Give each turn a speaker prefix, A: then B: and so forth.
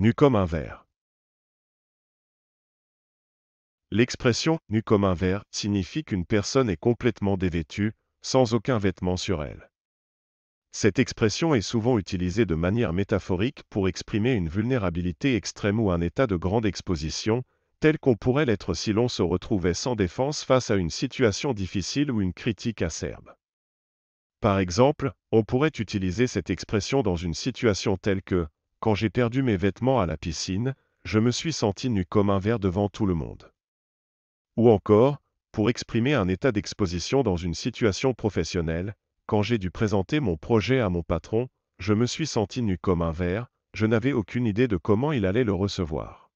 A: nu comme un verre.
B: L'expression nu comme un verre signifie qu'une personne est complètement dévêtue, sans aucun vêtement sur elle. Cette expression est souvent utilisée de manière métaphorique pour exprimer une vulnérabilité extrême ou un état de grande exposition, tel qu'on pourrait l'être si l'on se retrouvait sans défense face à une situation difficile ou une critique acerbe. Par exemple, on pourrait utiliser cette expression dans une situation telle que quand j'ai perdu mes vêtements à la piscine, je me suis senti nu comme un verre devant tout le monde. Ou encore, pour exprimer un état d'exposition dans une situation professionnelle, quand j'ai dû présenter mon projet à mon patron, je me suis senti nu comme un verre, je n'avais aucune idée de comment il allait le recevoir.